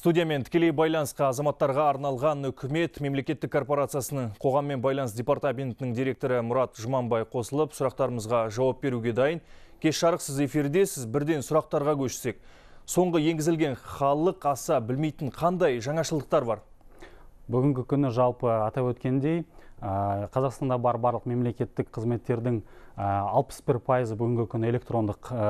Студиямен тікелей байланысқа азаматтарға арналған үкімет мемлекеттік корпорациясының қоғаммен байланыс департаментінің директоры Мұрат Жұманбай қосылып, сұрақтарымызға жауап беруге дайын. Кеш жарық сіз эфирдесіз, бірден сұрақтарға көшсек. Соңғы енгізілген халық аса білмейтін қандай жаңашылықтар бар? Бүгінгі күні жалпы атап өткендей, Қазақстанда бар барлық мемлекеттік қызметтердің Э, алпыс бір пайызы бүгінгі күні электрондық э,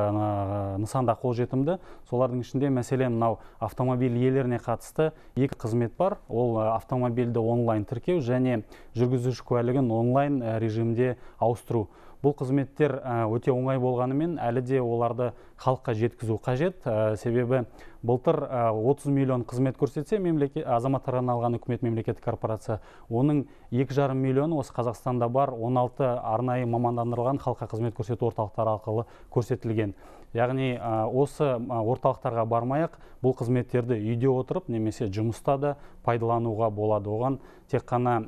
нысанда қолжетімді солардың ішінде мәселен мынау автомобиль иелеріне қатысты екі қызмет бар ол э, автомобильді онлайн тіркеу және жүргізуші куәлігін онлайн режимде ауыстыру бұл қызметтер өте оңай болғанымен әлі де оларды халыққа жеткізу қажет себебі былтыр 30 миллион қызмет көрсетсе мемлекет азаматтарға арналған үкімет мемлекеттік корпорация оның екі жарым миллионы осы қазақстанда бар 16 арнайы мамандандырылған халыққа қызмет көрсету орталықтары арқылы көрсетілген яғни осы орталықтарға бармай ақ бұл қызметтерді үйде отырып немесе жұмыста да пайдалануға болады оған тек қана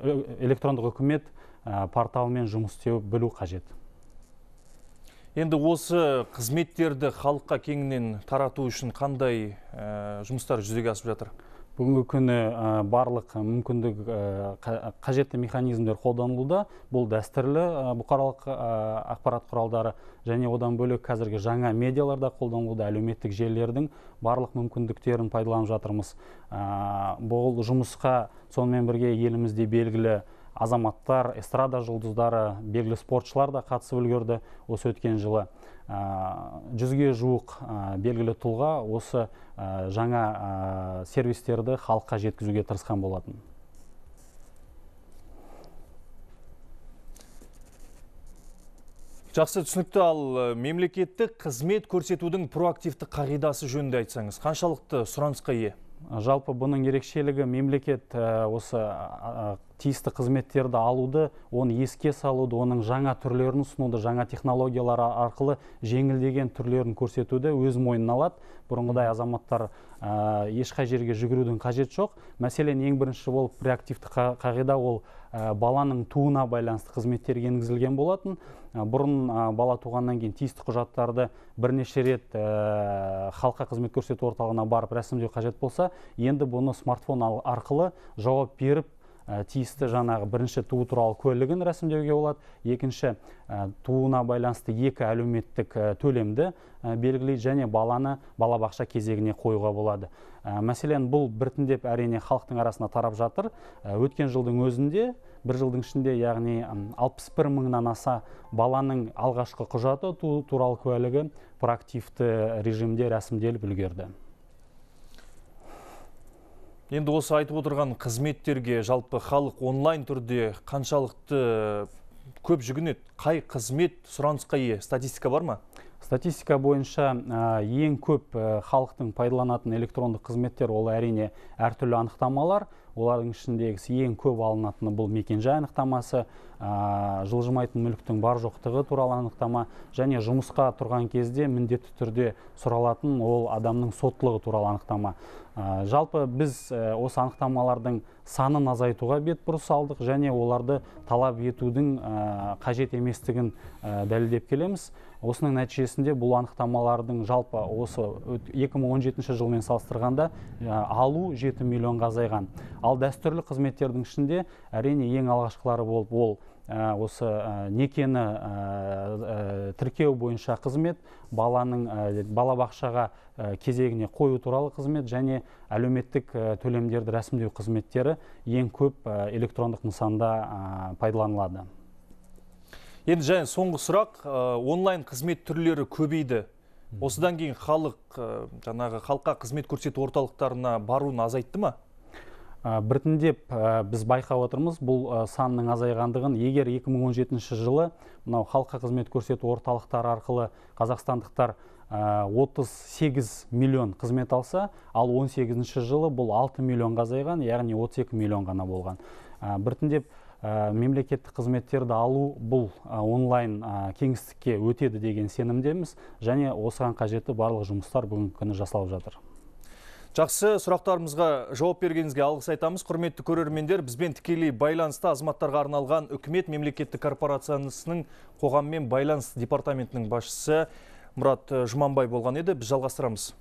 э, электрондық үкімет порталымен жұмыс істеу білу қажет енді осы қызметтерді халыққа кеңінен тарату үшін қандай э, жұмыстар жүзеге асып жатыр бүгінгі күні барлық мүмкіндік қажетті механизмдер қолданылуда бұл дәстүрлі бұқаралық ақпарат құралдары және одан бөлек қазіргі жаңа медиаларда қолданылуда әлеуметтік желілердің барлық мүмкіндіктерін пайдаланып жатырмыз бұл жұмысқа сонымен бірге елімізде белгілі азаматтар эстрада жұлдыздары белгілі спортшылар да қатысып үлгерді осы өткен жылы жүзге жуық белгілі тұлға осы жаңа сервистерді халыққа жеткізуге тырысқан болатын Жақсы түсінікті ал мемлекеттік қызмет көрсетудің проактивті қағидасы жөнінде айтсаңыз, қаншалықты сұранысқа ие? Жалпы бұның ерекшелігі мемлекет осы тиісті қызметтерді алуды оны еске салуды оның жаңа түрлерін ұсынуды жаңа технологиялар арқылы жеңілдеген түрлерін көрсетуді өз мойнына алады бұрынғыдай азаматтар ә, ешқай жерге жүгірудің қажеті жоқ мәселен ең бірінші болып реактивті қағида ол ә, баланың тууына байланысты қызметтер енгізілген болатын ә, бұрын ә, бала туғаннан кейін тиісті құжаттарды бірнеше рет халыққа қызмет көрсету орталығына барып рәсімдеу қажет болса енді бұны смартфон арқылы жауап беріп Э, тиісті жаңағы бірінші туу туралы куәлігін рәсімдеуге болады екінші э, тууына байланысты екі әлеуметтік э, төлемді белгілейді және баланы балабақша кезегіне қоюға болады мәселен бұл біртіндеп әрине халықтың арасына тарап жатыр өткен жылдың өзінде бір жылдың ішінде яғни 61 мыңнан аса баланың алғашқы құжаты туу туралы куәлігі проактивті режимде рәсімделіп үлгерді Енді осы айтып отырған қызметтерге жалпы халық онлайн түрде қаншалықты көп жүгінеді? Қай қызмет сұранысқа е, Статистика бар ма? Статистика бойынша ең көп халықтың пайдаланатын электрондық қызметтер ол әрине әртүрлі анықтамалар. Олардың ішіндегісі ең көп алынатыны бұл мекенжай анықтамасы, жылжымайтын мүліктің бар жоқтығы туралы анықтама және жұмысқа тұрған кезде міндетті түрде сұралатын ол адамның соттылығы туралы анықтама жалпы біз осы анықтамалардың санын азайтуға бет бұрыс алдық және оларды талап етудің қажет еместігін дәлелдеп келеміз осының нәтижесінде бұл анықтамалардың жалпы осы 2017 жылмен салыстырғанда алу 7 миллионға азайған ал дәстүрлі қызметтердің ішінде әрине ең алғашқылары болып ол Ә, осы ә, некені ә, тіркеу бойынша қызмет баланың балабақшаға кезегіне қою туралы қызмет және әлеуметтік төлемдерді рәсімдеу қызметтері ең көп электрондық нысанда пайдаланылады енді және соңғы сұрақ онлайн қызмет түрлері көбейді осыдан кейін халық жаңағы халыққа қызмет көрсету орталықтарына баруын азайтты ма Э, біртіндеп э, біз байқап отырмыз бұл э, санның азайғандығын егер 2017 жылы мынау халыққа қызмет көрсету орталықтары арқылы қазақстандықтар 38 миллион қызмет алса ал 18 жылы бұл 6 миллионға азайған яғни 32 миллион ғана болған біртіндеп мемлекеттік қызметтерді алу бұл онлайн кеңістікке өтеді деген сенімдеміз және осыған қажетті барлық жұмыстар бүгінгі күні жасалып жатыр Жақсы сұрақтарымызға жауап бергеніңізге алғыс айтамыз. Құрметті көрермендер, бізбен тікелей байланыста азаматтарға арналған үкімет мемлекеттік корпорациясының қоғаммен байланыс департаментінің басшысы Мұрат э, Жұманбай болған еді. Біз жалғастырамыз.